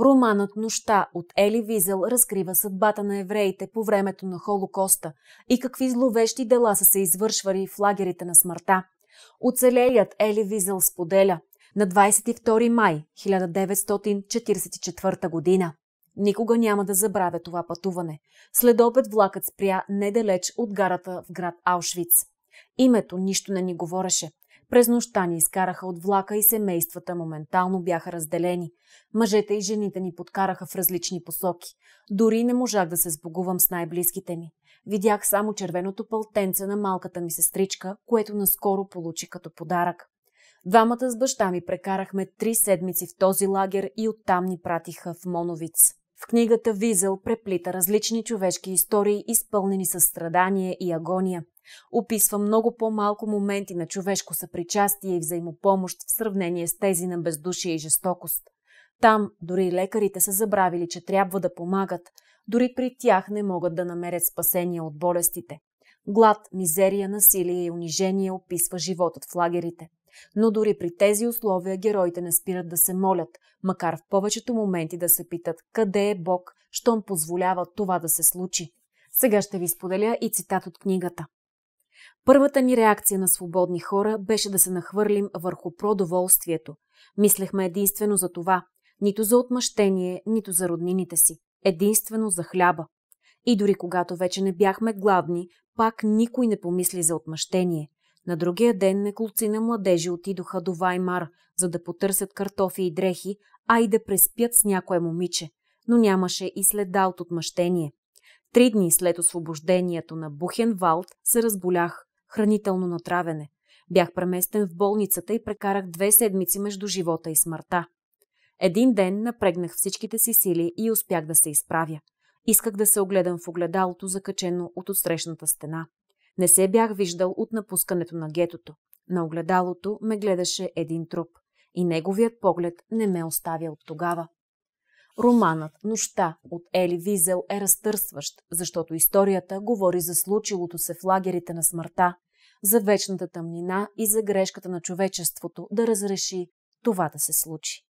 Романът «Нощта» от Ели Визел разкрива съдбата на евреите по времето на Холокоста и какви зловещи дела са се извършвали в лагерите на смъртта. Оцелелият Ели Визел споделя на 22 май 1944 година. Никога няма да забравя това пътуване. След обед влакът спря недалеч от гарата в град Аушвиц. Името нищо не ни говореше. През нощта ни изкараха от влака и семействата моментално бяха разделени. Мъжете и жените ни подкараха в различни посоки. Дори не можах да се сбогувам с най-близките ми. Видях само червеното пълтенце на малката ми сестричка, което наскоро получи като подарък. Двамата с баща ми прекарахме три седмици в този лагер и оттам ни пратиха в Моновиц. В книгата Визел преплита различни човешки истории, изпълнени с страдание и агония. Описва много по-малко моменти на човешко съпричастие и взаимопомощ в сравнение с тези на бездушие и жестокост. Там дори лекарите са забравили, че трябва да помагат, дори при тях не могат да намерят спасение от болестите. Глад, мизерия, насилие и унижение описва животът в лагерите. Но дори при тези условия героите не спират да се молят, макар в повечето моменти да се питат къде е Бог, щом позволява това да се случи. Сега ще ви споделя и цитат от книгата. Първата ни реакция на свободни хора беше да се нахвърлим върху продоволствието. Мислехме единствено за това, нито за отмъщение, нито за роднините си, единствено за хляба. И дори когато вече не бяхме гладни, пак никой не помисли за отмъщение. На другия ден на младежи отидоха до Ваймар, за да потърсят картофи и дрехи, а и да преспят с някое момиче. Но нямаше и следа от отмъщение. Три дни след освобождението на Бухенвалд се разболях хранително натравене. Бях преместен в болницата и прекарах две седмици между живота и смъртта. Един ден напрегнах всичките си сили и успях да се изправя. Исках да се огледам в огледалото, закачено от отсрещната стена. Не се бях виждал от напускането на гетото. На огледалото ме гледаше един труп и неговият поглед не ме оставя от тогава. Романът «Нощта» от Ели Визел е разтърсващ, защото историята говори за случилото се в лагерите на смъртта, за вечната тъмнина и за грешката на човечеството да разреши това да се случи.